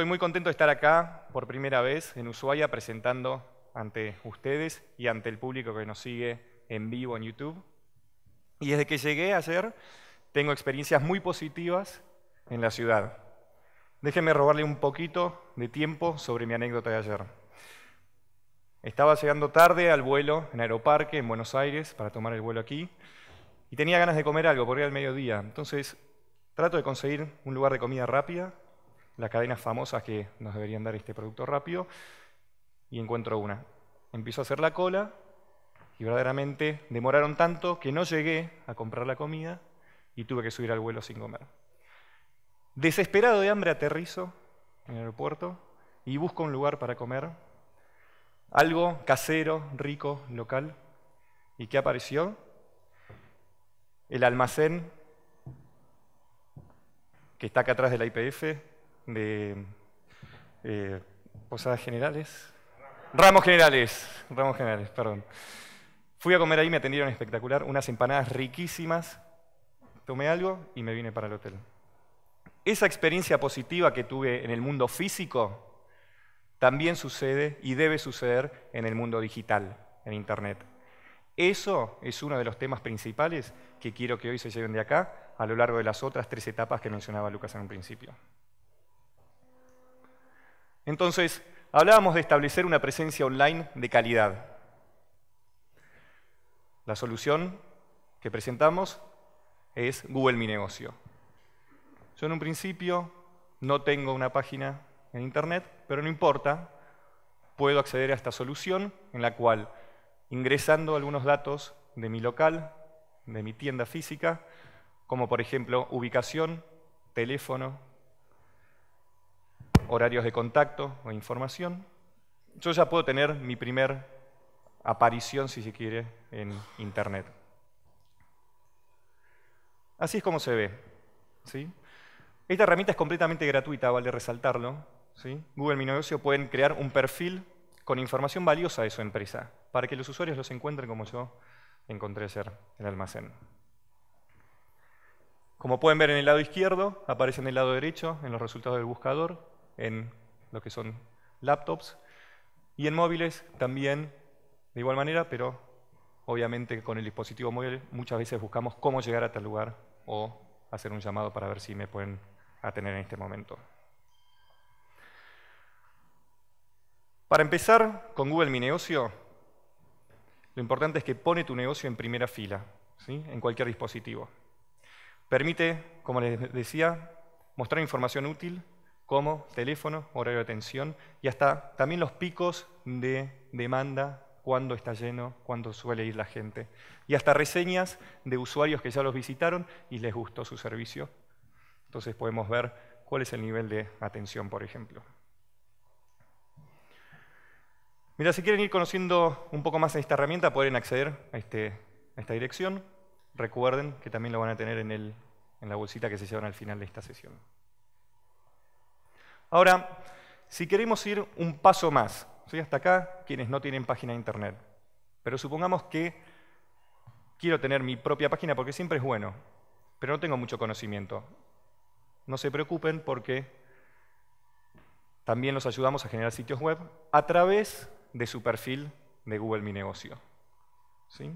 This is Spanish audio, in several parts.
Estoy muy contento de estar acá por primera vez en Ushuaia presentando ante ustedes y ante el público que nos sigue en vivo en YouTube. Y desde que llegué ayer tengo experiencias muy positivas en la ciudad. Déjenme robarle un poquito de tiempo sobre mi anécdota de ayer. Estaba llegando tarde al vuelo en Aeroparque, en Buenos Aires, para tomar el vuelo aquí, y tenía ganas de comer algo, porque era el mediodía. Entonces trato de conseguir un lugar de comida rápida las cadenas famosas que nos deberían dar este producto rápido, y encuentro una. Empiezo a hacer la cola y verdaderamente demoraron tanto que no llegué a comprar la comida y tuve que subir al vuelo sin comer. Desesperado de hambre aterrizo en el aeropuerto y busco un lugar para comer, algo casero, rico, local. ¿Y qué apareció? El almacén que está acá atrás de la IPF, de eh, posadas generales. Ramos generales, ramos generales, perdón. Fui a comer ahí, me atendieron espectacular, unas empanadas riquísimas, tomé algo y me vine para el hotel. Esa experiencia positiva que tuve en el mundo físico también sucede y debe suceder en el mundo digital, en Internet. Eso es uno de los temas principales que quiero que hoy se lleven de acá a lo largo de las otras tres etapas que mencionaba Lucas en un principio. Entonces, hablábamos de establecer una presencia online de calidad. La solución que presentamos es Google Mi Negocio. Yo en un principio no tengo una página en Internet, pero no importa, puedo acceder a esta solución en la cual, ingresando algunos datos de mi local, de mi tienda física, como por ejemplo ubicación, teléfono, horarios de contacto o información. Yo ya puedo tener mi primer aparición, si se quiere, en Internet. Así es como se ve. ¿sí? Esta herramienta es completamente gratuita, vale resaltarlo. ¿sí? Google Mi Negocio pueden crear un perfil con información valiosa de su empresa, para que los usuarios los encuentren como yo encontré ayer en el almacén. Como pueden ver en el lado izquierdo, aparece en el lado derecho, en los resultados del buscador, en lo que son laptops y en móviles también de igual manera, pero obviamente con el dispositivo móvil muchas veces buscamos cómo llegar a tal lugar o hacer un llamado para ver si me pueden atener en este momento. Para empezar con Google Mi Negocio, lo importante es que pone tu negocio en primera fila, en cualquier dispositivo. Permite, como les decía, mostrar información útil como teléfono, horario de atención y hasta también los picos de demanda, cuando está lleno, cuando suele ir la gente. Y hasta reseñas de usuarios que ya los visitaron y les gustó su servicio. Entonces podemos ver cuál es el nivel de atención, por ejemplo. Mira, si quieren ir conociendo un poco más de esta herramienta, pueden acceder este, a, esta dirección. Recuerden que también lo van a tener en, en la bolsita que se llevan al final de esta sesión. Ahora, si queremos ir un paso más, soy hasta acá quienes no tienen página de internet, pero supongamos que quiero tener mi propia página porque siempre es bueno, pero no tengo mucho conocimiento. No se preocupen porque también los ayudamos a generar sitios web a través de su perfil de Google Mi Negocio. ¿Sí?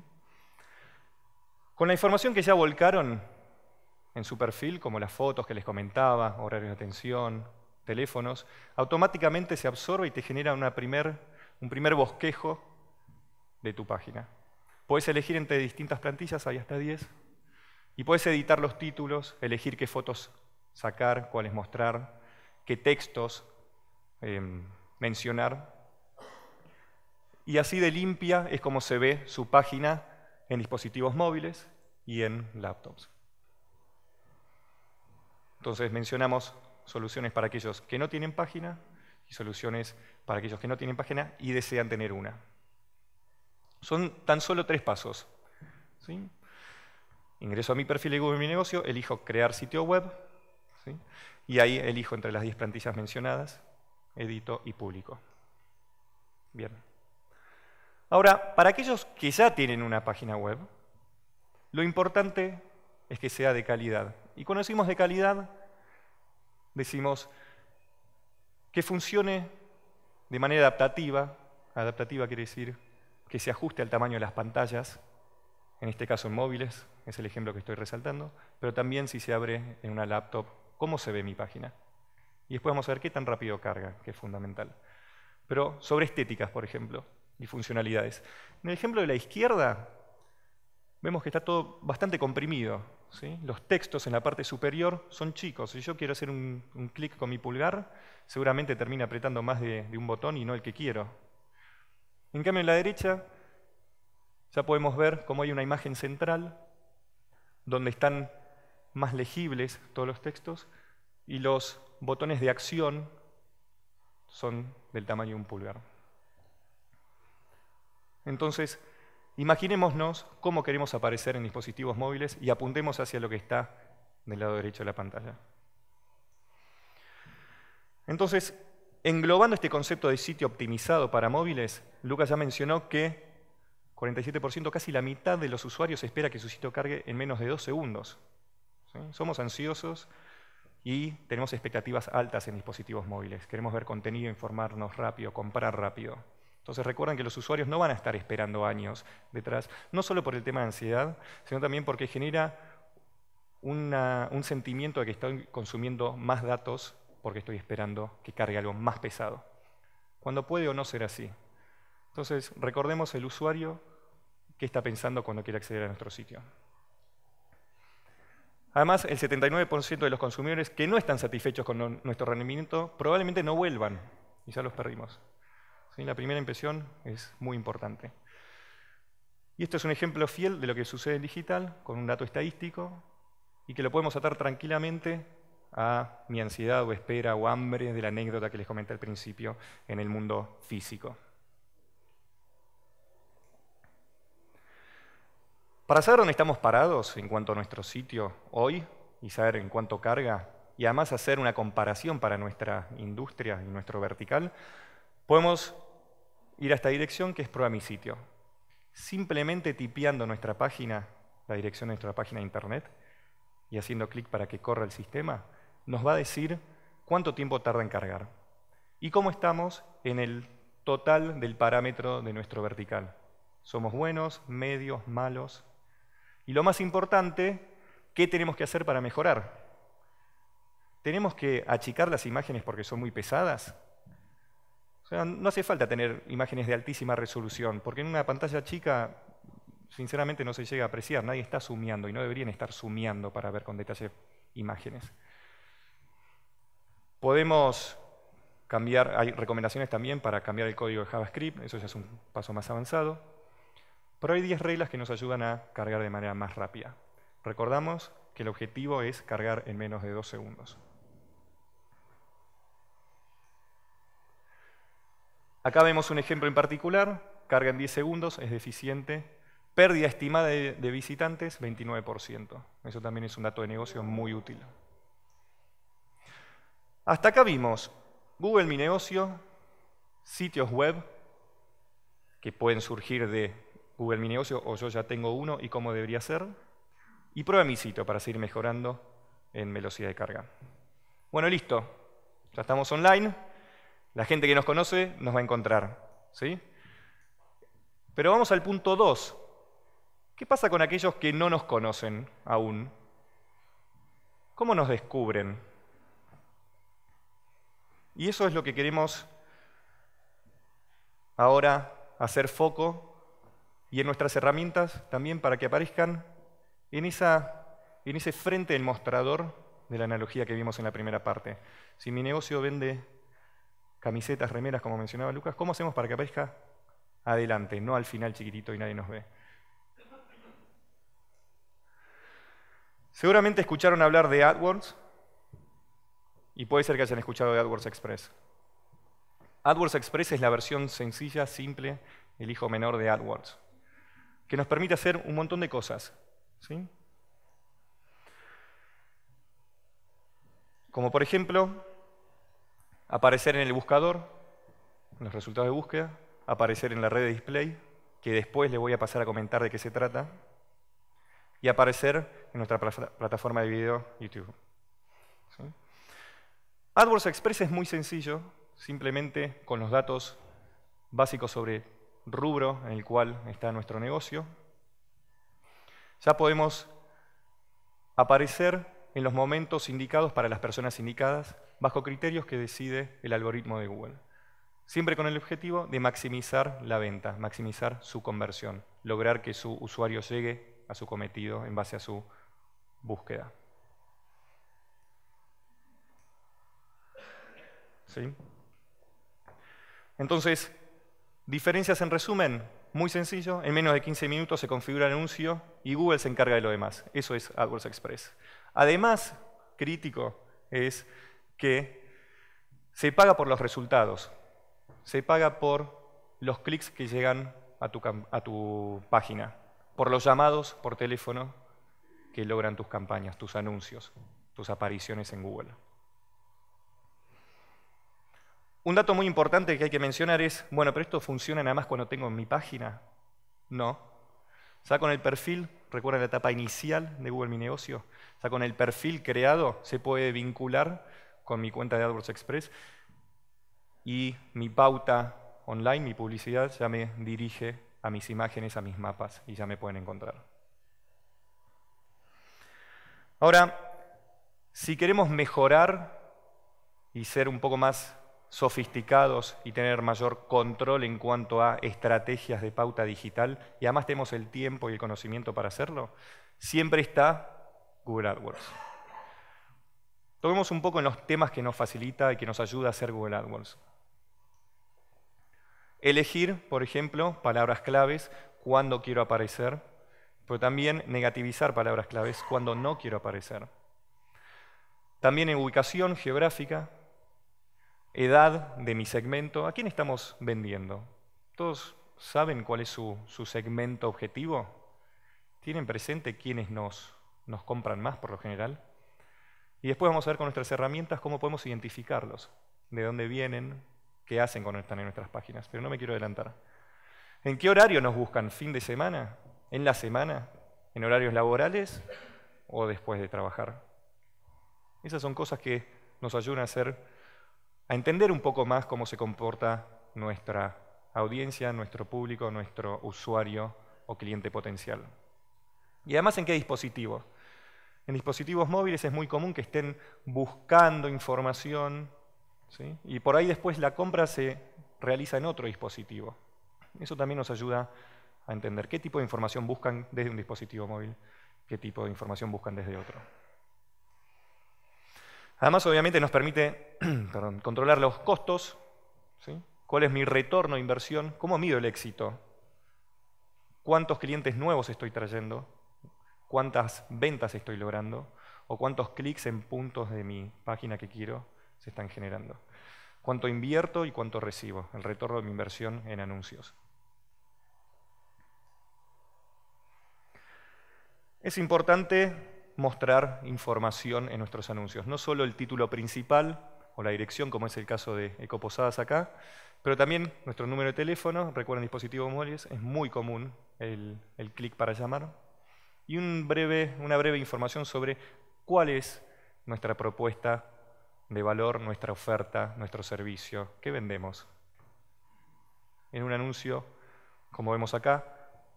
Con la información que ya volcaron en su perfil, como las fotos que les comentaba, horarios de atención, teléfonos, automáticamente se absorbe y te genera una un primer bosquejo de tu página. Puedes elegir entre distintas plantillas, hay hasta 10, y puedes editar los títulos, elegir qué fotos sacar, cuáles mostrar, qué textos em, mencionar. Y así de limpia es como se ve su página en dispositivos móviles y en laptops. Entonces mencionamos soluciones para aquellos que no tienen página y soluciones para aquellos que no tienen página y desean tener una. Son tan solo tres pasos. Ingreso a mi perfil de Google Mi Negocio, elijo crear sitio web y ahí elijo entre las 10 plantillas mencionadas, edito y publico. Bien. Ahora, para aquellos que ya tienen una página web, lo importante es que sea de calidad. Y conocimos de calidad, decimos que funcione de manera adaptativa, adaptativa quiere decir que se ajuste al tamaño de las pantallas, en este caso en móviles, es el ejemplo que estoy resaltando, pero también si se abre en una laptop, cómo se ve mi página. Y después vamos a ver qué tan rápido carga, que es fundamental. Pero sobre estéticas, por ejemplo, y funcionalidades. En el ejemplo de la izquierda, vemos que está todo bastante comprimido. Los textos en la parte superior son chicos. Si yo quiero hacer un, clic con mi pulgar, seguramente termina apretando más de, de un botón y no el que quiero. En cambio, en la derecha ya podemos ver cómo hay una imagen central donde están más legibles todos los textos y los botones de acción son del tamaño de un pulgar. Entonces, Imaginémonos cómo queremos aparecer en dispositivos móviles y apuntemos hacia lo que está del lado derecho de la pantalla. Entonces, englobando este concepto de sitio optimizado para móviles, Lucas ya mencionó que 47%, casi la mitad de los usuarios espera que su sitio cargue en menos de dos segundos. Somos ansiosos y tenemos expectativas altas en dispositivos móviles. Queremos ver contenido, informarnos rápido, comprar rápido. Entonces recuerden que los usuarios no van a estar esperando años detrás, no solo por el tema de ansiedad, sino también porque genera un sentimiento de que estoy consumiendo más datos porque estoy esperando que cargue algo más pesado, cuando puede o no ser así. Entonces recordemos el usuario que está pensando cuando quiere acceder a nuestro sitio. Además, el 79% de los consumidores que no están satisfechos con nuestro rendimiento probablemente no vuelvan y ya los perdimos. La primera impresión es muy importante. Y esto es un ejemplo fiel de lo que sucede en digital, con un dato estadístico, y que lo podemos atar tranquilamente a mi ansiedad o espera o hambre de la anécdota que les comenté al principio en el mundo físico. Para saber dónde estamos parados en cuanto a nuestro sitio hoy y saber en cuánto carga, y además hacer una comparación para nuestra industria y nuestro vertical, podemos ir a esta dirección que es prueba mi sitio. Simplemente tipeando nuestra página, la dirección de nuestra página de internet, y haciendo clic para que corra el sistema, nos va a decir cuánto tiempo tarda en cargar y cómo estamos en el total del parámetro de nuestro vertical. Somos buenos, medios, malos. Y lo más importante, ¿qué tenemos que hacer para mejorar? ¿Tenemos que achicar las imágenes porque son muy pesadas? no hace falta tener imágenes de altísima resolución, porque en una pantalla chica, sinceramente, no se llega a apreciar. Nadie está sumiando y no deberían estar sumiando para ver con detalle imágenes. Podemos cambiar, hay recomendaciones también para cambiar el código de JavaScript, eso ya es un paso más avanzado. Pero hay 10 reglas que nos ayudan a cargar de manera más rápida. Recordamos que el objetivo es cargar en menos de 2 segundos. Acá vemos un ejemplo en particular, carga en 10 segundos, es deficiente. Pérdida estimada de, visitantes, 29%. Eso también es un dato de negocio muy útil. Hasta acá vimos Google Mi Negocio, sitios web que pueden surgir de Google Mi Negocio o yo ya tengo uno y cómo debería ser. Y prueba mi sitio para seguir mejorando en velocidad de carga. Bueno, listo. Ya estamos online. La gente que nos conoce nos va a encontrar. ¿sí? Pero vamos al punto 2. ¿Qué pasa con aquellos que no nos conocen aún? ¿Cómo nos descubren? Y eso es lo que queremos ahora hacer foco y en nuestras herramientas también para que aparezcan en, en ese frente del mostrador de la analogía que vimos en la primera parte. Si mi negocio vende camisetas, remeras, como mencionaba Lucas, ¿cómo hacemos para que aparezca adelante, no al final chiquitito y nadie nos ve? Seguramente escucharon hablar de AdWords y puede ser que hayan escuchado de AdWords Express. AdWords Express es la versión sencilla, simple, el hijo menor de AdWords, que nos permite hacer un montón de cosas. ¿sí? Como por ejemplo, aparecer en el buscador, en los resultados de búsqueda, aparecer en la red de display, que después le voy a pasar a comentar de qué se trata, y aparecer en nuestra plataforma de video YouTube. AdWords Express es muy sencillo, simplemente con los datos básicos sobre rubro en el cual está nuestro negocio. Ya podemos aparecer en los momentos indicados para las personas indicadas bajo criterios que decide el algoritmo de Google. Siempre con el objetivo de maximizar la venta, maximizar su conversión, lograr que su usuario llegue a su cometido en base a su búsqueda. Entonces, diferencias en resumen, muy sencillo, en menos de 15 minutos se configura el anuncio y Google se encarga de lo demás. Eso es AdWords Express. Además, crítico es que se paga por los resultados, se paga por los clics que llegan a tu, página, por los llamados por teléfono que logran tus campañas, tus anuncios, tus apariciones en Google. Un dato muy importante que hay que mencionar es, bueno, pero esto funciona nada más cuando tengo mi página. No. con el perfil, recuerda la etapa inicial de Google Mi Negocio, con el perfil creado, se puede vincular con mi cuenta de AdWords Express y mi pauta online, mi publicidad, ya me dirige a mis imágenes, a mis mapas y ya me pueden encontrar. Ahora, si queremos mejorar y ser un poco más sofisticados y tener mayor control en cuanto a estrategias de pauta digital, y además tenemos el tiempo y el conocimiento para hacerlo, siempre está Google AdWords. Tomemos un poco en los temas que nos facilita y que nos ayuda a hacer Google AdWords. Elegir, por ejemplo, palabras claves, cuando quiero aparecer, pero también negativizar palabras claves cuando no quiero aparecer. También en ubicación geográfica, edad de mi segmento, ¿a quién estamos vendiendo? ¿Todos saben cuál es su, segmento objetivo? ¿Tienen presente quiénes nos, nos compran más por lo general? Y después vamos a ver con nuestras herramientas cómo podemos identificarlos, de dónde vienen, qué hacen cuando están en nuestras páginas. Pero no me quiero adelantar. ¿En qué horario nos buscan? ¿Fin de semana? ¿En la semana? ¿En horarios laborales? ¿O después de trabajar? Esas son cosas que nos ayudan a a entender un poco más cómo se comporta nuestra audiencia, nuestro público, nuestro usuario o cliente potencial. Y además en qué dispositivo. En dispositivos móviles es muy común que estén buscando información y por ahí después la compra se realiza en otro dispositivo. Eso también nos ayuda a entender qué tipo de información buscan desde un dispositivo móvil, qué tipo de información buscan desde otro. Además, obviamente nos permite controlar los costos, cuál es mi retorno de inversión, cómo mido el éxito, cuántos clientes nuevos estoy trayendo, cuántas ventas estoy logrando o cuántos clics en puntos de mi página que quiero se están generando. Cuánto invierto y cuánto recibo, el retorno de mi inversión en anuncios. Es importante mostrar información en nuestros anuncios, no solo el título principal o la dirección, como es el caso de Ecoposadas acá, pero también nuestro número de teléfono, recuerden dispositivos móviles, es muy común el, el clic para llamar, y una breve información sobre cuál es nuestra propuesta de valor, nuestra oferta, nuestro servicio, qué vendemos. En un anuncio, como vemos acá,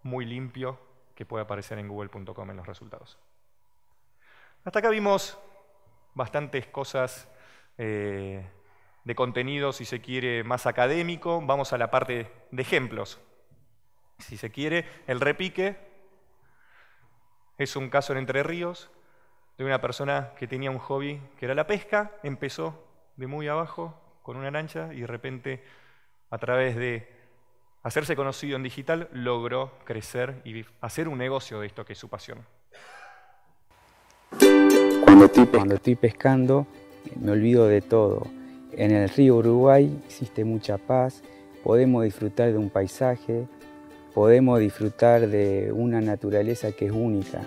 muy limpio, que puede aparecer en google.com en los resultados. Hasta acá vimos bastantes cosas eh, de contenido, si se quiere, más académico. Vamos a la parte de ejemplos. Si se quiere, el repique es un caso en Entre Ríos de una persona que tenía un hobby que era la pesca, empezó de muy abajo con una lancha y de repente a través de hacerse conocido en digital logró crecer y hacer un negocio de esto que es su pasión. Cuando estoy, cuando estoy pescando me olvido de todo. En el río Uruguay existe mucha paz, podemos disfrutar de un paisaje, podemos disfrutar de una naturaleza que es única.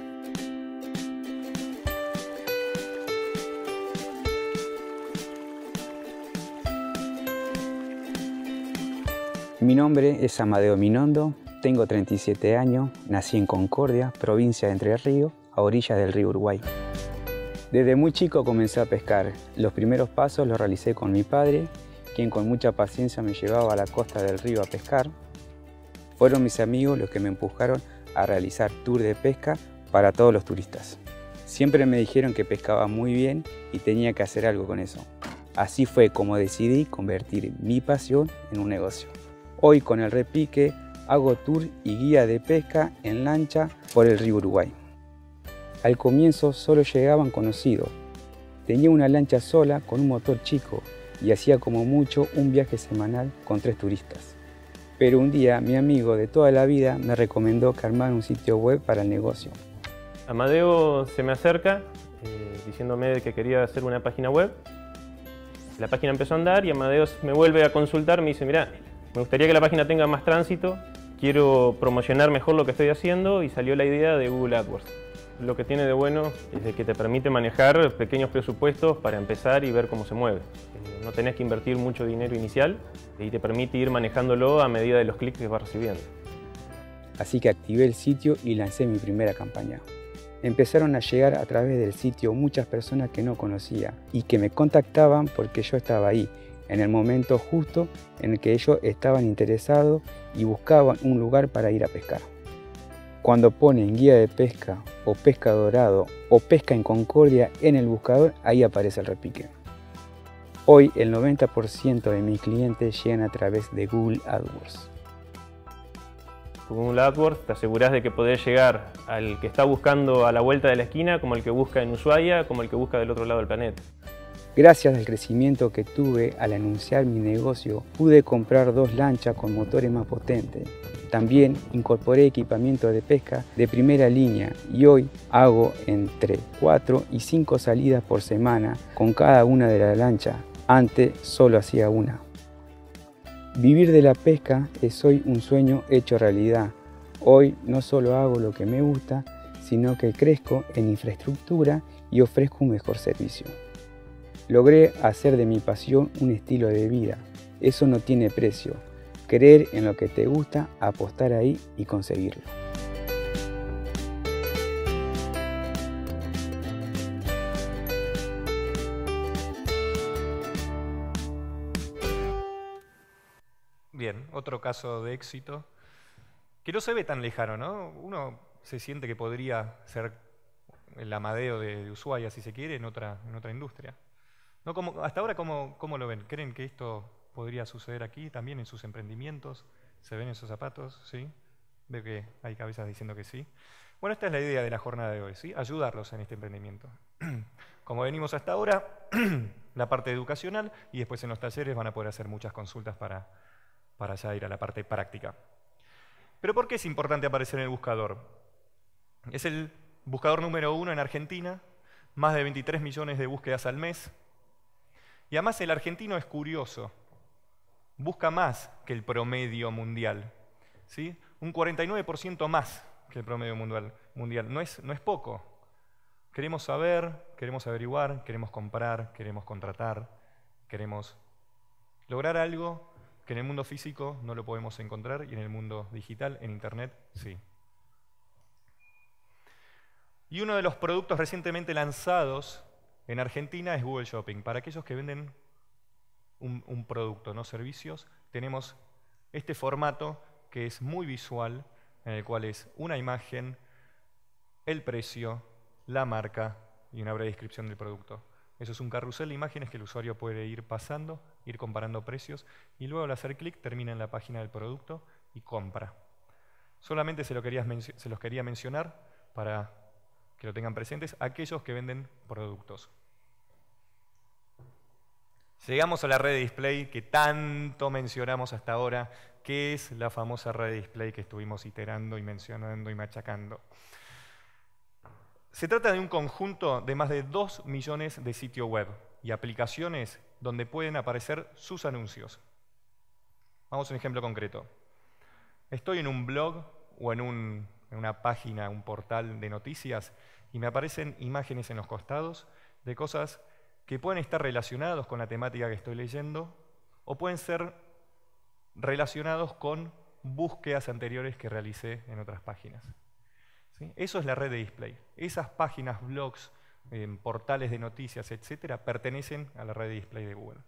Mi nombre es Amadeo Minondo, tengo 37 años, nací en Concordia, provincia de Entre Ríos, a orillas del río Uruguay. Desde muy chico comencé a pescar. Los primeros pasos los realicé con mi padre, quien con mucha paciencia me llevaba a la costa del río a pescar. Fueron mis amigos los que me empujaron a realizar tours de pesca para todos los turistas. Siempre me dijeron que pescaba muy bien y tenía que hacer algo con eso. Así fue como decidí convertir mi pasión en un negocio. Hoy con el repique hago tour y guía de pesca en lancha por el río Uruguay. Al comienzo solo llegaban conocidos. Tenía una lancha sola con un motor chico y hacía como mucho un viaje semanal con tres turistas. Pero un día mi amigo de toda la vida me recomendó que armara un sitio web para el negocio. Amadeo se me acerca eh, diciéndome que quería hacer una página web. La página empezó a andar y Amadeo me vuelve a consultar, me dice, mira, me gustaría que la página tenga más tránsito, quiero promocionar mejor lo que estoy haciendo y salió la idea de Google AdWords. Lo que tiene de bueno es de que te permite manejar pequeños presupuestos para empezar y ver cómo se mueve. Eh, no tenés que invertir mucho dinero inicial y te permite ir manejándolo a medida de los clics que vas recibiendo. Así que activé el sitio y lancé mi primera campaña. Empezaron a llegar a través del sitio muchas personas que no conocía y que me contactaban porque yo estaba ahí, en el momento justo en el que ellos estaban interesados y buscaban un lugar para ir a pescar. Cuando ponen guía de pesca o pesca dorado o pesca en concordia en el buscador, ahí aparece el repique. Hoy el 90% de mis clientes llegan a través de Google AdWords. Google AdWords te aseguras de que podés llegar al que está buscando a la vuelta de la esquina, como el que busca en Ushuaia, como el que busca del otro lado del planeta. Gracias al crecimiento que tuve al anunciar mi negocio, pude comprar dos lanchas con motores más potentes. También incorporé equipamiento de pesca de primera línea y hoy hago entre 4 y 5 salidas por semana con cada una de las lanchas. Antes solo hacía una. Vivir de la pesca es hoy un sueño hecho realidad. Hoy no solo hago lo que me gusta, sino que crezco en infraestructura y ofrezco un mejor servicio. Logré hacer de mi pasión un estilo de vida. Eso no tiene precio. Creer en lo que te gusta, apostar ahí y conseguirlo. Bien, otro caso de éxito que no se ve tan lejano, ¿no? Uno se siente que podría ser el amadeo de Ushuaia, si se quiere, en otra, en otra industria. No, como, hasta ahora, ¿cómo, ¿cómo lo ven? ¿Creen que esto podría suceder aquí también en sus emprendimientos? ¿Se ven esos zapatos? ¿Sí? Veo que hay cabezas diciendo que sí. Bueno, esta es la idea de la jornada de hoy, ¿sí? ayudarlos en este emprendimiento. Como venimos hasta ahora, la parte educacional y después en los talleres van a poder hacer muchas consultas para, para ya ir a la parte práctica. Pero ¿por qué es importante aparecer en el buscador? Es el buscador número uno en Argentina, más de 23 millones de búsquedas al mes, y además el argentino es curioso, busca más que el promedio mundial, ¿sí? un 49% más que el promedio mundial. mundial. No, es, no es poco. Queremos saber, queremos averiguar, queremos comprar, queremos contratar, queremos lograr algo que en el mundo físico no lo podemos encontrar y en el mundo digital, en Internet, sí. Y uno de los productos recientemente lanzados en Argentina es Google Shopping. Para aquellos que venden un, producto, no servicios, tenemos este formato que es muy visual, en el cual es una imagen, el precio, la marca y una breve descripción del producto. Eso es un carrusel de imágenes que el usuario puede ir pasando, ir comparando precios y luego al hacer clic termina en la página del producto y compra. Solamente se, lo se los quería mencionar para que lo tengan presentes aquellos que venden productos. Llegamos a la red de display que tanto mencionamos hasta ahora, que es la famosa red de display que estuvimos iterando y mencionando y machacando. Se trata de un conjunto de más de 2 millones de sitios web y aplicaciones donde pueden aparecer sus anuncios. Vamos a un ejemplo concreto. Estoy en un blog o en un en una página, un portal de noticias, y me aparecen imágenes en los costados de cosas que pueden estar relacionados con la temática que estoy leyendo o pueden ser relacionados con búsquedas anteriores que realicé en otras páginas. Eso es la red de display. Esas páginas, blogs, em, portales de noticias, etcétera, pertenecen a la red de display de Google.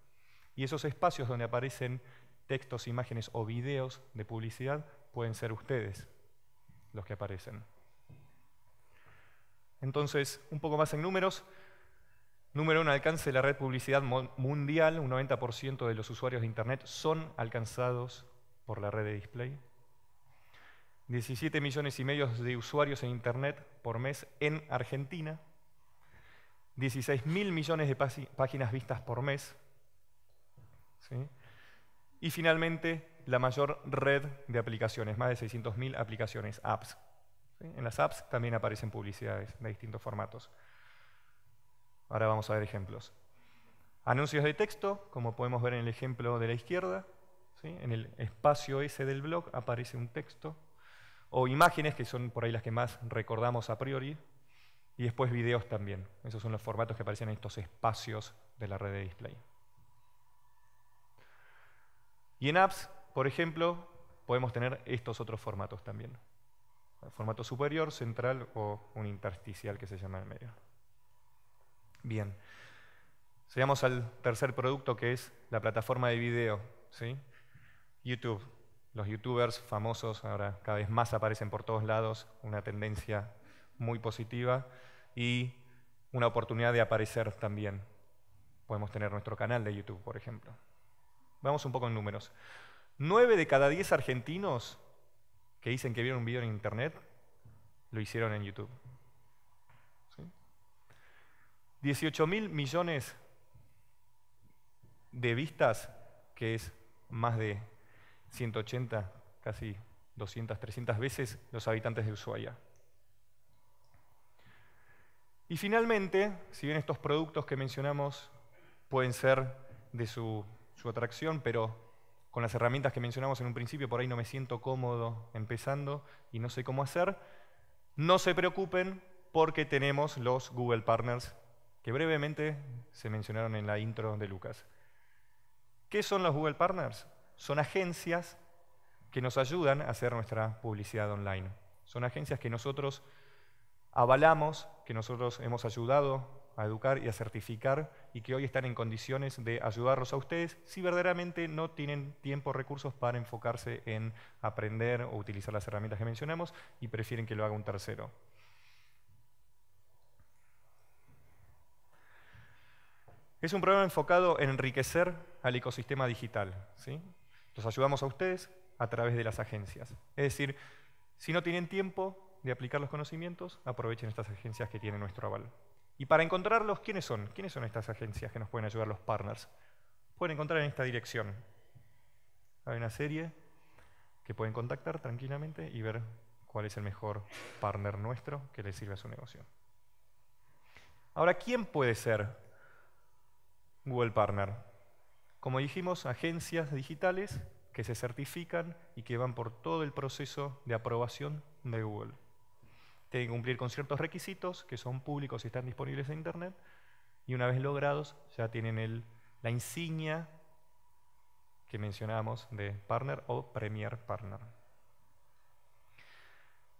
Y esos espacios donde aparecen textos, imágenes o videos de publicidad pueden ser ustedes los que aparecen. Entonces, un poco más en números. Número uno, alcance de la red publicidad mundial. Un 90% de los usuarios de Internet son alcanzados por la red de display. 17 millones y medio de usuarios en Internet por mes en Argentina. 16 mil millones de páginas vistas por mes. Y finalmente, la mayor red de aplicaciones, más de 600.000 aplicaciones, apps. En las apps también aparecen publicidades de distintos formatos. Ahora vamos a ver ejemplos. Anuncios de texto, como podemos ver en el ejemplo de la izquierda, en el espacio ese del blog aparece un texto, o imágenes, que son por ahí las que más recordamos a priori, y después videos también. Esos son los formatos que aparecen en estos espacios de la red de display. Y en apps por ejemplo, podemos tener estos otros formatos también. formato superior, central o un intersticial que se llama en el medio. Bien. Seguimos al tercer producto que es la plataforma de video. ¿sí? YouTube. Los youtubers famosos ahora cada vez más aparecen por todos lados, una tendencia muy positiva y una oportunidad de aparecer también. Podemos tener nuestro canal de YouTube, por ejemplo. Vamos un poco en números. 9 de cada 10 argentinos que dicen que vieron un video en internet lo hicieron en YouTube. 18.000 millones de vistas, que es más de 180, casi 200, 300 veces los habitantes de Ushuaia. Y finalmente, si bien estos productos que mencionamos pueden ser de su, su atracción, pero con las herramientas que mencionamos en un principio, por ahí no me siento cómodo empezando y no sé cómo hacer, no se preocupen porque tenemos los Google Partners que brevemente se mencionaron en la intro de Lucas. ¿Qué son los Google Partners? Son agencias que nos ayudan a hacer nuestra publicidad online. Son agencias que nosotros avalamos, que nosotros hemos ayudado a educar y a certificar y que hoy están en condiciones de ayudarlos a ustedes si verdaderamente no tienen tiempo o recursos para enfocarse en aprender o utilizar las herramientas que mencionamos y prefieren que lo haga un tercero. Es un programa enfocado en enriquecer al ecosistema digital. ¿sí? Los ayudamos a ustedes a través de las agencias. Es decir, si no tienen tiempo de aplicar los conocimientos, aprovechen estas agencias que tienen nuestro aval. Y para encontrarlos, ¿quiénes son? ¿Quiénes son estas agencias que nos pueden ayudar los partners? Pueden encontrar en esta dirección. Hay una serie que pueden contactar tranquilamente y ver cuál es el mejor partner nuestro que les sirve a su negocio. Ahora, ¿quién puede ser Google Partner? Como dijimos, agencias digitales que se certifican y que van por todo el proceso de aprobación de Google tienen que cumplir con ciertos requisitos que son públicos y están disponibles en Internet, y una vez logrados ya tienen la insignia que mencionábamos de partner o premier partner.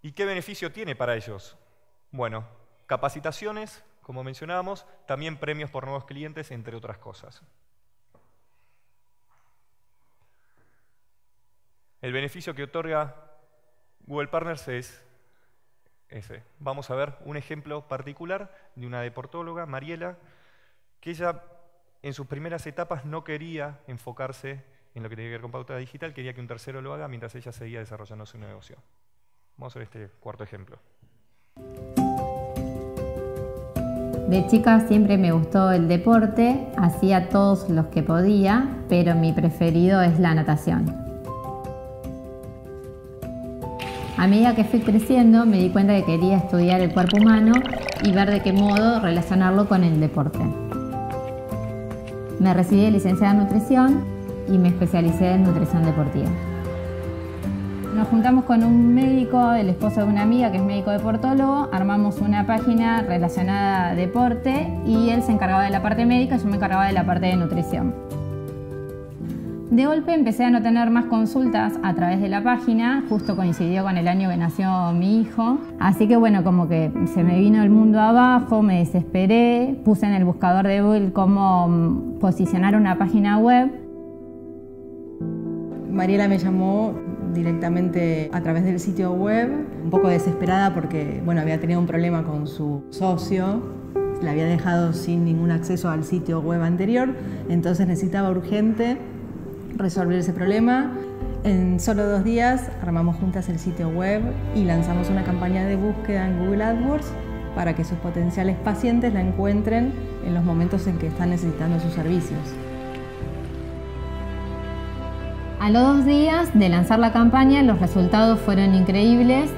¿Y qué beneficio tiene para ellos? Bueno, capacitaciones, como mencionábamos, también premios por nuevos clientes, entre otras cosas. El beneficio que otorga Google Partners es Vamos a ver un ejemplo particular de una deportóloga, Mariela, que ella en sus primeras etapas no quería enfocarse en lo que tenía que ver con pauta digital, quería que un tercero lo haga mientras ella seguía desarrollando su negocio. Vamos a ver este cuarto ejemplo. De chica siempre me gustó el deporte, hacía todos los que podía, pero mi preferido es la natación. A medida que fui creciendo me di cuenta que quería estudiar el cuerpo humano y ver de qué modo relacionarlo con el deporte. Me recibí de licenciada en nutrición y me especialicé en nutrición deportiva. Nos juntamos con un médico, el esposo de una amiga que es médico deportólogo, armamos una página relacionada a deporte y él se encargaba de la parte médica, yo me encargaba de la parte de nutrición. De golpe empecé a no tener más consultas a través de la página, justo coincidió con el año que nació mi hijo, así que bueno, como que se me vino el mundo abajo, me desesperé, puse en el buscador de Google cómo mm, posicionar una página web. Mariela me llamó directamente a través del sitio web, un poco desesperada porque bueno, había tenido un problema con su socio, la había dejado sin ningún acceso al sitio web anterior, entonces necesitaba urgente resolver ese problema. En solo dos días armamos juntas el sitio web y lanzamos una campaña de búsqueda en Google AdWords para que sus potenciales pacientes la encuentren en los momentos en que están necesitando sus servicios. A los dos días de lanzar la campaña los resultados fueron increíbles.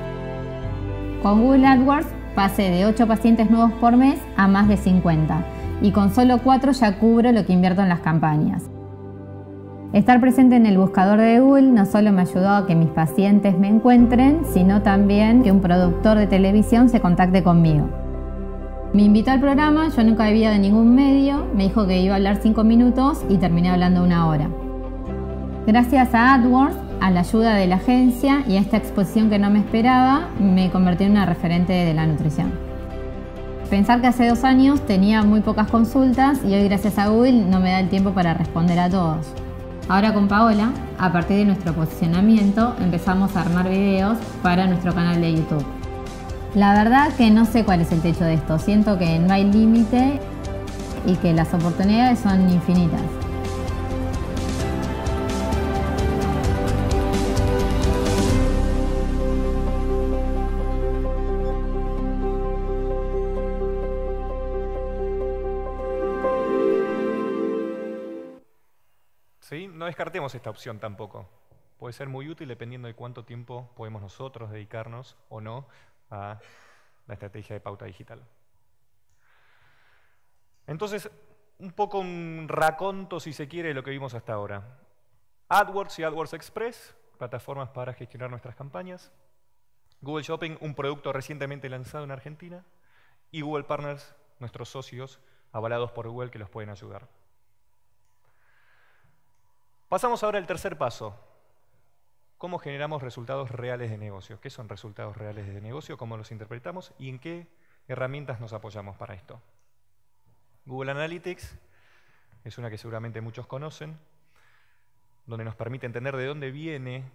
Con Google AdWords pasé de 8 pacientes nuevos por mes a más de 50 y con solo cuatro ya cubro lo que invierto en las campañas. Estar presente en el buscador de Google no solo me ayudó a que mis pacientes me encuentren, sino también que un productor de televisión se contacte conmigo. Me invitó al programa, yo nunca había de ningún medio, me dijo que iba a hablar cinco minutos y terminé hablando una hora. Gracias a AdWords, a la ayuda de la agencia y a esta exposición que no me esperaba, me convertí en una referente de la nutrición. Pensar que hace dos años tenía muy pocas consultas y hoy gracias a Google no me da el tiempo para responder a todos. Ahora con Paola, a partir de nuestro posicionamiento, empezamos a armar videos para nuestro canal de YouTube. La verdad que no sé cuál es el techo de esto, siento que no hay límite y que las oportunidades son infinitas. no descartemos esta opción tampoco. Puede ser muy útil dependiendo de cuánto tiempo podemos nosotros dedicarnos o no a la estrategia de pauta digital. Entonces, un poco un raconto, si se quiere, de lo que vimos hasta ahora. AdWords y AdWords Express, plataformas para gestionar nuestras campañas. Google Shopping, un producto recientemente lanzado en Argentina. Y Google Partners, nuestros socios avalados por Google que los pueden ayudar. Pasamos ahora al tercer paso. ¿Cómo generamos resultados reales de negocio? ¿Qué son resultados reales de negocio? ¿Cómo los interpretamos? ¿Y en qué herramientas nos apoyamos para esto? Google Analytics es una que seguramente muchos conocen, donde nos permite entender de dónde viene,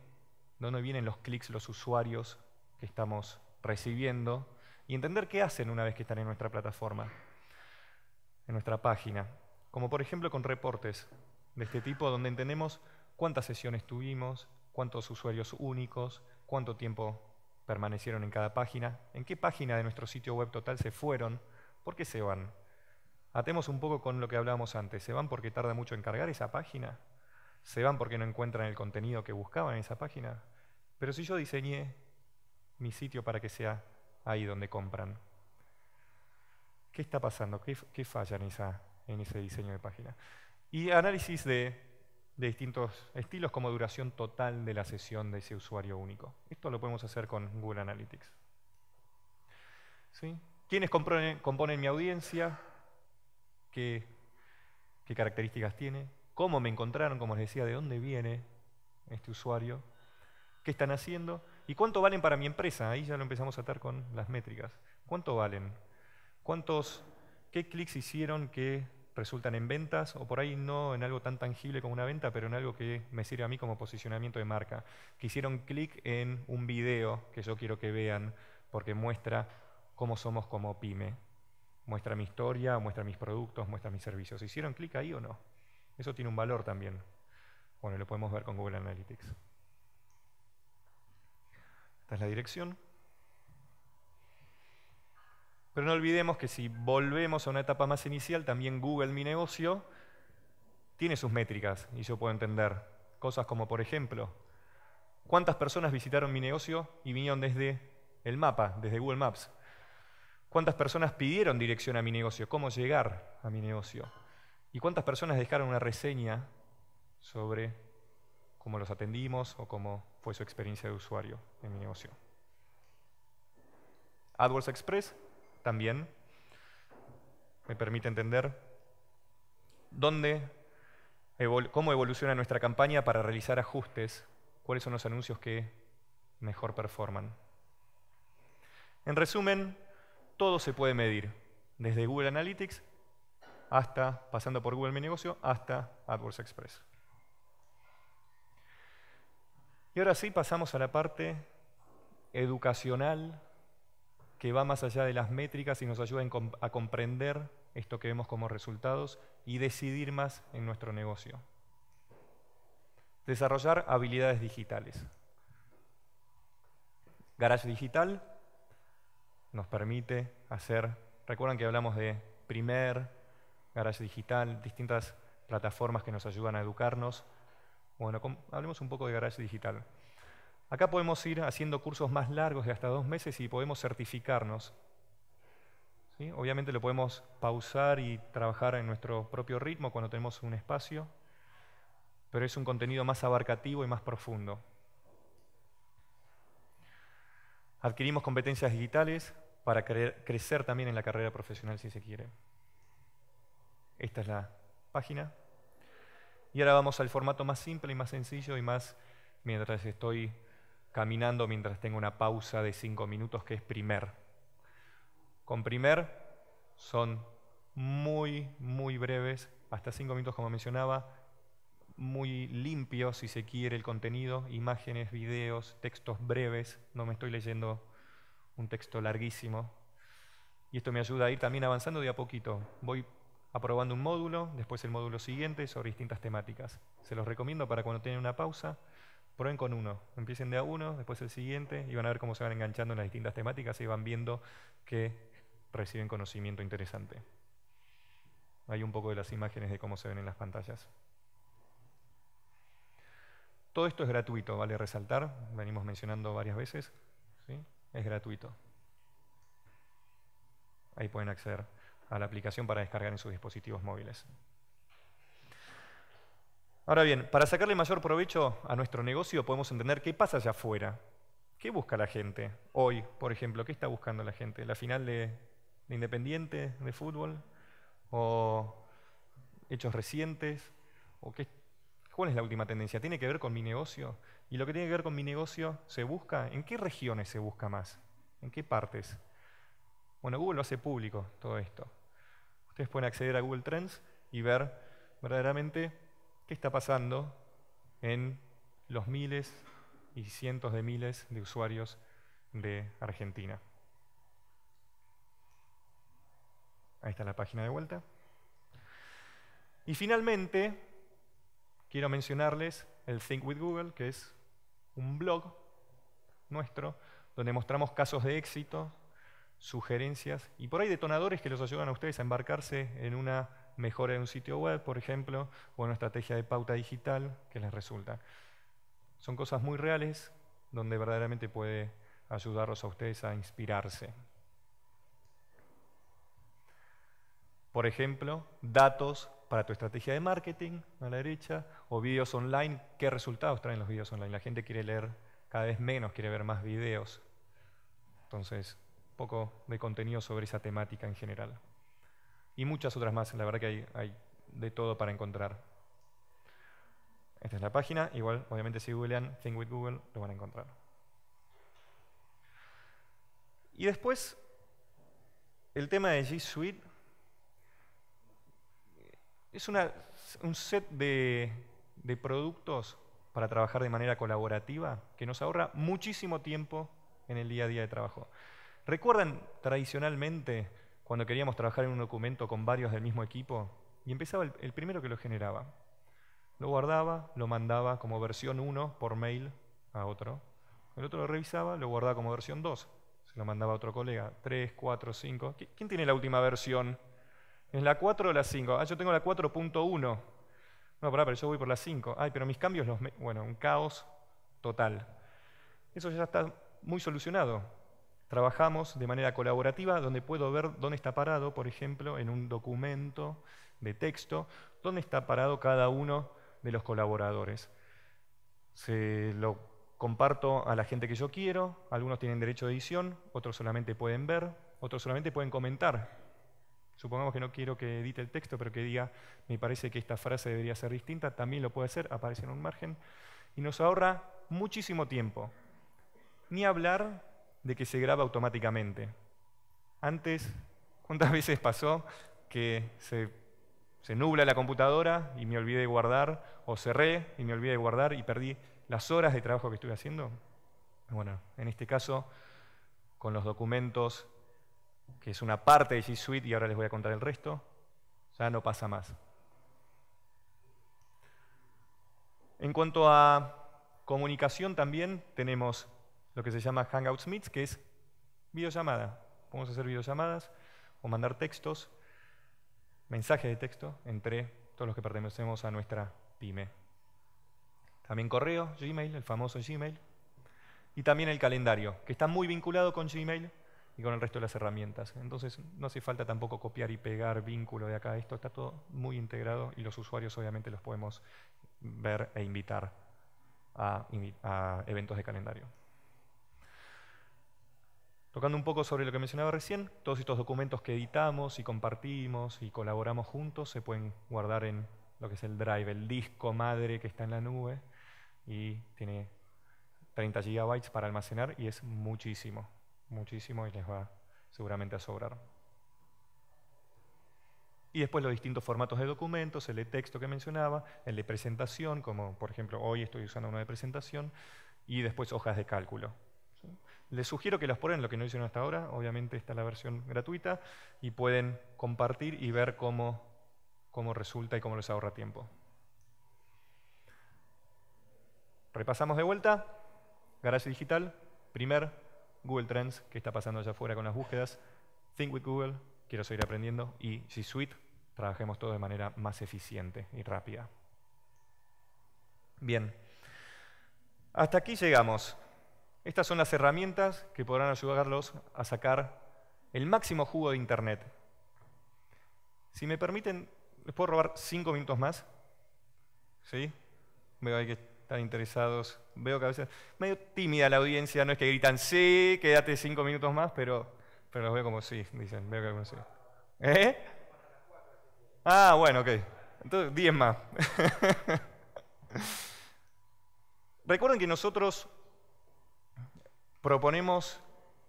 dónde vienen los clics, los usuarios que estamos recibiendo y entender qué hacen una vez que están en nuestra plataforma, en nuestra página. Como por ejemplo con reportes de este tipo, donde entendemos cuántas sesiones tuvimos, cuántos usuarios únicos, cuánto tiempo permanecieron en cada página, en qué página de nuestro sitio web total se fueron, por qué se van. Atemos un poco con lo que hablábamos antes. ¿Se van porque tarda mucho en cargar esa página? ¿Se van porque no encuentran el contenido que buscaban en esa página? Pero si yo diseñé mi sitio para que sea ahí donde compran, ¿qué está pasando? ¿Qué, falla esa, en ese diseño de página? y análisis de, distintos estilos como duración total de la sesión de ese usuario único. Esto lo podemos hacer con Google Analytics. ¿Quiénes componen, mi audiencia? ¿Qué, características tiene? ¿Cómo me encontraron? Como les decía, ¿de dónde viene este usuario? ¿Qué están haciendo? ¿Y cuánto valen para mi empresa? Ahí ya lo empezamos a atar con las métricas. ¿Cuánto valen? ¿Cuántos, ¿Qué clics hicieron que resultan en ventas o por ahí no en algo tan tangible como una venta, pero en algo que me sirve a mí como posicionamiento de marca. Que hicieron clic en un video que yo quiero que vean porque muestra cómo somos como pyme. Muestra mi historia, muestra mis productos, muestra mis servicios. ¿Hicieron clic ahí o no? Eso tiene un valor también. Bueno, lo podemos ver con Google Analytics. Esta es la dirección. Pero no olvidemos que si volvemos a una etapa más inicial, también Google Mi Negocio tiene sus métricas y yo puedo entender cosas como, por ejemplo, cuántas personas visitaron mi negocio y vinieron desde el mapa, desde Google Maps. ¿Cuántas personas pidieron dirección a mi negocio? ¿Cómo llegar a mi negocio? ¿Y cuántas personas dejaron una reseña sobre cómo los atendimos o cómo fue su experiencia de usuario en mi negocio? AdWords Express también, me permite entender dónde, cómo evoluciona nuestra campaña para realizar ajustes, cuáles son los anuncios que mejor performan. En resumen, todo se puede medir, desde Google Analytics hasta, pasando por Google Mi Negocio, hasta AdWords Express. Y ahora sí pasamos a la parte educacional que va más allá de las métricas y nos ayuda a comprender esto que vemos como resultados y decidir más en nuestro negocio. Desarrollar habilidades digitales. Garage Digital nos permite hacer, recuerdan que hablamos de primer, Garage Digital, distintas plataformas que nos ayudan a educarnos. Bueno, hablemos un poco de Garage Digital. Acá podemos ir haciendo cursos más largos de hasta dos meses y podemos certificarnos. Obviamente lo podemos pausar y trabajar en nuestro propio ritmo cuando tenemos un espacio, pero es un contenido más abarcativo y más profundo. Adquirimos competencias digitales para crecer también en la carrera profesional si se quiere. Esta es la página. Y ahora vamos al formato más simple y más sencillo y más mientras estoy caminando mientras tengo una pausa de cinco minutos que es primer. Con primer son muy, muy breves, hasta cinco minutos como mencionaba, muy limpios si se quiere el contenido, imágenes, videos, textos breves, no me estoy leyendo un texto larguísimo. Y esto me ayuda a ir también avanzando de a poquito. Voy aprobando un módulo, después el módulo siguiente sobre distintas temáticas. Se los recomiendo para cuando tienen una pausa, Prueben con uno. Empiecen de a uno, después el siguiente, y van a ver cómo se van enganchando en las distintas temáticas y van viendo que reciben conocimiento interesante. Hay un poco de las imágenes de cómo se ven en las pantallas. Todo esto es gratuito, vale resaltar, venimos mencionando varias veces, ¿sí? es gratuito. Ahí pueden acceder a la aplicación para descargar en sus dispositivos móviles. Ahora bien, para sacarle mayor provecho a nuestro negocio podemos entender qué pasa allá afuera. ¿Qué busca la gente hoy, por ejemplo? ¿Qué está buscando la gente? ¿La final de, Independiente de fútbol? ¿O hechos recientes? ¿O qué, ¿Cuál es la última tendencia? ¿Tiene que ver con mi negocio? Y lo que tiene que ver con mi negocio se busca, ¿en qué regiones se busca más? ¿En qué partes? Bueno, Google lo hace público todo esto. Ustedes pueden acceder a Google Trends y ver verdaderamente qué está pasando en los miles y cientos de miles de usuarios de Argentina. Ahí está la página de vuelta. Y finalmente, quiero mencionarles el Think with Google, que es un blog nuestro donde mostramos casos de éxito, sugerencias y por ahí detonadores que los ayudan a ustedes a embarcarse en una mejora de un sitio web, por ejemplo, o una estrategia de pauta digital que les resulta. Son cosas muy reales donde verdaderamente puede ayudarlos a ustedes a inspirarse. Por ejemplo, datos para tu estrategia de marketing a la derecha o videos online. ¿Qué resultados traen los videos online? La gente quiere leer cada vez menos, quiere ver más videos. Entonces, un poco de contenido sobre esa temática en general y muchas otras más. La verdad que hay, de todo para encontrar. Esta es la página. Igual, obviamente, si googlean Think with Google, lo van a encontrar. Y después, el tema de G Suite es un set de, de productos para trabajar de manera colaborativa que nos ahorra muchísimo tiempo en el día a día de trabajo. ¿Recuerdan tradicionalmente cuando queríamos trabajar en un documento con varios del mismo equipo, y empezaba el, primero que lo generaba. Lo guardaba, lo mandaba como versión 1 por mail a otro. El otro lo revisaba, lo guardaba como versión 2. Se lo mandaba a otro colega. 3, 4, 5. ¿Quién tiene la última versión? ¿Es la 4 o la 5? Ah, yo tengo la 4.1. No, pará, pero yo voy por la 5. Ay, pero mis cambios los... Bueno, un caos total. Eso ya está muy solucionado. Trabajamos de manera colaborativa, donde puedo ver dónde está parado, por ejemplo, en un documento de texto, dónde está parado cada uno de los colaboradores. Se lo comparto a la gente que yo quiero, algunos tienen derecho de edición, otros solamente pueden ver, otros solamente pueden comentar. Supongamos que no quiero que edite el texto, pero que diga, me parece que esta frase debería ser distinta, también lo puede hacer, aparece en un margen, y nos ahorra muchísimo tiempo. Ni hablar de que se graba automáticamente. Antes, ¿cuántas veces pasó que se, nubla la computadora y me olvidé de guardar, o cerré y me olvidé de guardar y perdí las horas de trabajo que estuve haciendo? Bueno, en este caso, con los documentos, que es una parte de G Suite y ahora les voy a contar el resto, ya no pasa más. En cuanto a comunicación también tenemos lo que se llama Hangouts Meets, que es videollamada. Podemos hacer videollamadas o mandar textos, mensajes de texto entre todos los que pertenecemos a nuestra pyme. También correo, Gmail, el famoso Gmail. Y también el calendario, que está muy vinculado con Gmail y con el resto de las herramientas. Entonces no hace falta tampoco copiar y pegar vínculo de acá. Esto está todo muy integrado y los usuarios obviamente los podemos ver e invitar a eventos de calendario. Tocando un poco sobre lo que mencionaba recién, todos estos documentos que editamos y compartimos y colaboramos juntos se pueden guardar en lo que es el drive, el disco madre que está en la nube y tiene 30 gigabytes para almacenar y es muchísimo, muchísimo y les va seguramente a sobrar. Y después los distintos formatos de documentos, el de texto que mencionaba, el de presentación, como por ejemplo hoy estoy usando uno de presentación, y después hojas de cálculo. Les sugiero que los ponen lo que no hicieron hasta ahora. Obviamente esta es la versión gratuita y pueden compartir y ver cómo, resulta y cómo les ahorra tiempo. Repasamos de vuelta. Garage Digital, primer, Google Trends, que está pasando allá afuera con las búsquedas, Think with Google, quiero seguir aprendiendo, y si Suite, trabajemos todo de manera más eficiente y rápida. Bien, hasta aquí llegamos. Estas son las herramientas que podrán ayudarlos a sacar el máximo jugo de Internet. Si me permiten, ¿les puedo robar cinco minutos más? ¿Sí? Veo que están interesados. Veo que a veces... Medio tímida la audiencia, no es que gritan, sí, quédate cinco minutos más, pero, pero los veo como sí, dicen. Veo que como sí. ¿Eh? Ah, bueno, ok. Entonces, diez más. Recuerden que nosotros proponemos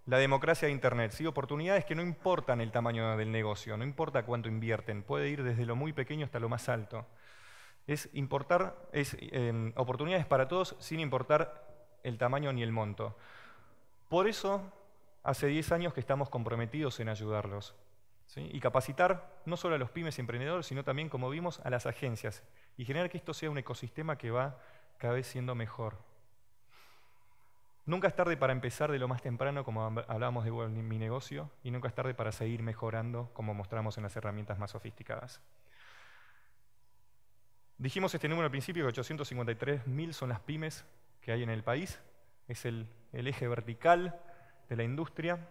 la democracia de Internet, ¿sí? oportunidades que no importan el tamaño del negocio, no importa cuánto invierten, puede ir desde lo muy pequeño hasta lo más alto. Es importar es, em, oportunidades para todos sin importar el tamaño ni el monto. Por eso, hace 10 años que estamos comprometidos en ayudarlos. Y capacitar no solo a los pymes y emprendedores, sino también, como vimos, a las agencias y generar que esto sea un ecosistema que va cada vez siendo mejor. Nunca es tarde para empezar de lo más temprano, como hablábamos de mi negocio, y nunca es tarde para seguir mejorando, como mostramos en las herramientas más sofisticadas. Dijimos este número al principio, que 853.000 son las pymes que hay en el país. Es el, el eje vertical de la industria.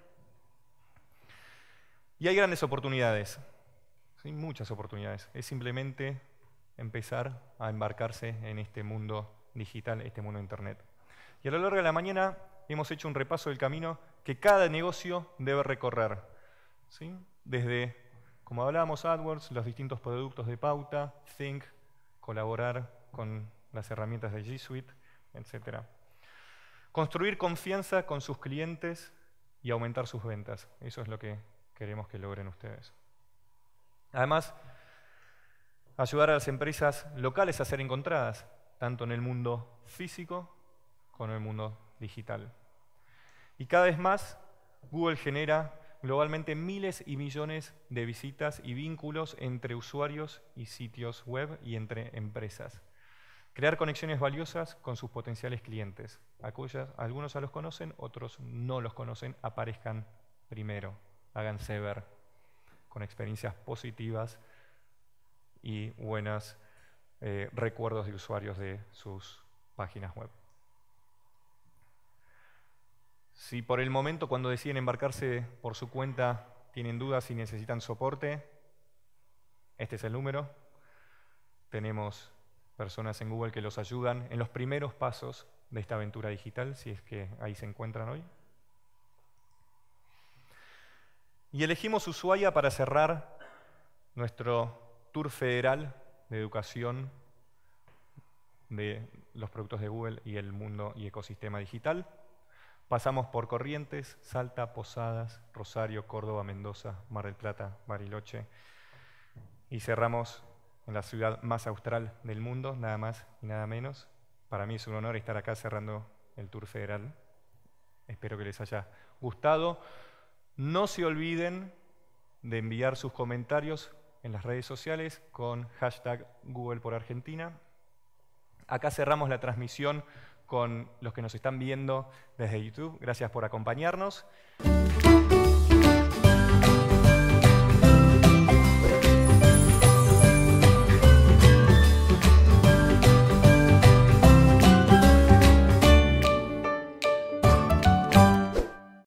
Y hay grandes oportunidades. Hay muchas oportunidades. Es simplemente empezar a embarcarse en este mundo digital, este mundo de Internet. Y a lo largo de la mañana hemos hecho un repaso del camino que cada negocio debe recorrer. ¿sí? Desde, como hablábamos, AdWords, los distintos productos de pauta, Think, colaborar con las herramientas de G Suite, etc. Construir confianza con sus clientes y aumentar sus ventas. Eso es lo que queremos que logren ustedes. Además, ayudar a las empresas locales a ser encontradas, tanto en el mundo físico con el mundo digital. Y cada vez más Google genera globalmente miles y millones de visitas y vínculos entre usuarios y sitios web y entre empresas. Crear conexiones valiosas con sus potenciales clientes, a cuyas algunos ya los conocen, otros no los conocen, aparezcan primero, háganse ver con experiencias positivas y buenos eh, recuerdos de usuarios de sus páginas web. Si por el momento cuando deciden embarcarse por su cuenta tienen dudas y necesitan soporte, este es el número. Tenemos personas en Google que los ayudan en los primeros pasos de esta aventura digital, si es que ahí se encuentran hoy. Y elegimos Ushuaia para cerrar nuestro tour federal de educación de los productos de Google y el mundo y ecosistema digital. Pasamos por Corrientes, Salta, Posadas, Rosario, Córdoba, Mendoza, Mar del Plata, Bariloche y cerramos en la ciudad más austral del mundo, nada más y nada menos. Para mí es un honor estar acá cerrando el Tour Federal. Espero que les haya gustado. No se olviden de enviar sus comentarios en las redes sociales con hashtag Google por Argentina. Acá cerramos la transmisión con los que nos están viendo desde YouTube. Gracias por acompañarnos.